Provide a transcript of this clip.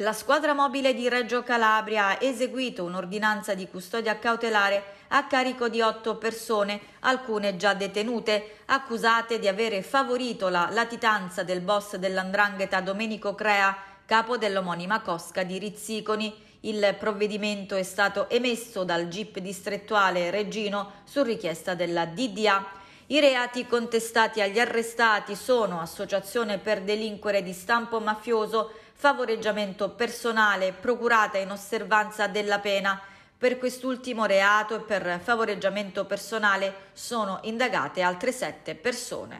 La squadra mobile di Reggio Calabria ha eseguito un'ordinanza di custodia cautelare a carico di otto persone, alcune già detenute, accusate di avere favorito la latitanza del boss dell'andrangheta Domenico Crea, capo dell'omonima cosca di Rizziconi. Il provvedimento è stato emesso dal GIP distrettuale Reggino su richiesta della DDA. I reati contestati agli arrestati sono associazione per delinquere di stampo mafioso, favoreggiamento personale procurata in osservanza della pena. Per quest'ultimo reato e per favoreggiamento personale sono indagate altre sette persone.